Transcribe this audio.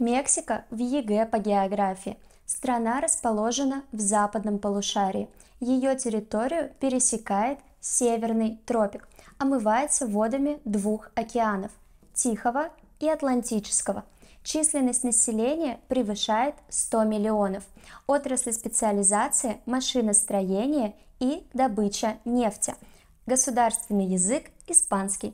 Мексика в ЕГЭ по географии. Страна расположена в западном полушарии. Ее территорию пересекает северный тропик, омывается водами двух океанов – Тихого и Атлантического. Численность населения превышает 100 миллионов. Отрасли специализации – машиностроение и добыча нефти. Государственный язык – испанский.